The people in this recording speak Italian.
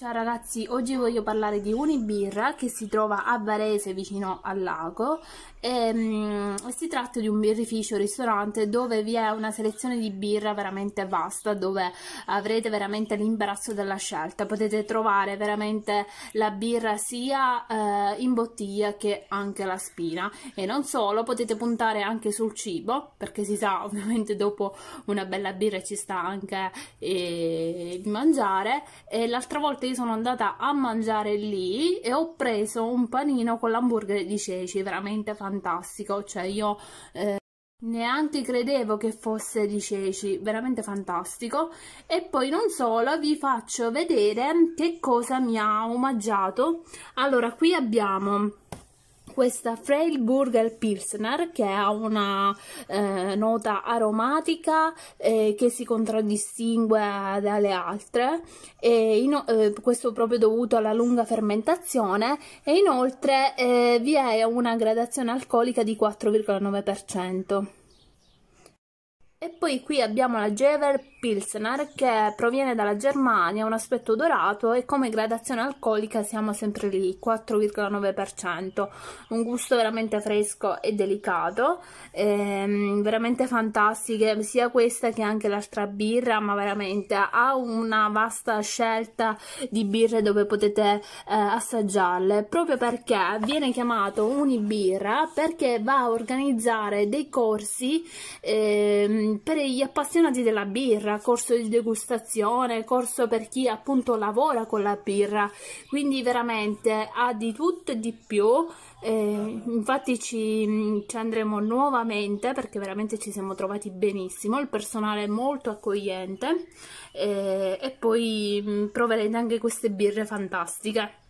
Ciao ragazzi, oggi voglio parlare di Unibirra che si trova a Varese vicino al lago e, um, si tratta di un birrificio ristorante dove vi è una selezione di birra veramente vasta dove avrete veramente l'imbarazzo della scelta, potete trovare veramente la birra sia uh, in bottiglia che anche la spina e non solo, potete puntare anche sul cibo perché si sa ovviamente dopo una bella birra ci sta anche eh, di mangiare e l'altra volta infatti sono andata a mangiare lì e ho preso un panino con l'hamburger di ceci, veramente fantastico, cioè io... Eh, Neanche credevo che fosse di ceci, veramente fantastico. E poi non solo, vi faccio vedere che cosa mi ha omaggiato. Allora, qui abbiamo questa Freilburger Pilsner che ha una eh, nota aromatica eh, che si contraddistingue dalle altre, in, eh, questo proprio dovuto alla lunga fermentazione e inoltre eh, vi è una gradazione alcolica di 4,9%. E poi qui abbiamo la Jever Pilsner che proviene dalla Germania, un aspetto dorato e come gradazione alcolica siamo sempre lì, 4,9%, un gusto veramente fresco e delicato, ehm, veramente fantastiche sia questa che anche l'altra birra, ma veramente ha una vasta scelta di birre dove potete eh, assaggiarle, proprio perché viene chiamato Unibirra perché va a organizzare dei corsi ehm, per gli appassionati della birra birra, corso di degustazione, corso per chi appunto lavora con la birra, quindi veramente ha di tutto e di più. Eh, infatti ci, ci, andremo nuovamente perché veramente ci siamo trovati benissimo, il personale è molto accogliente eh, e poi mm, proverete anche queste birre fantastiche.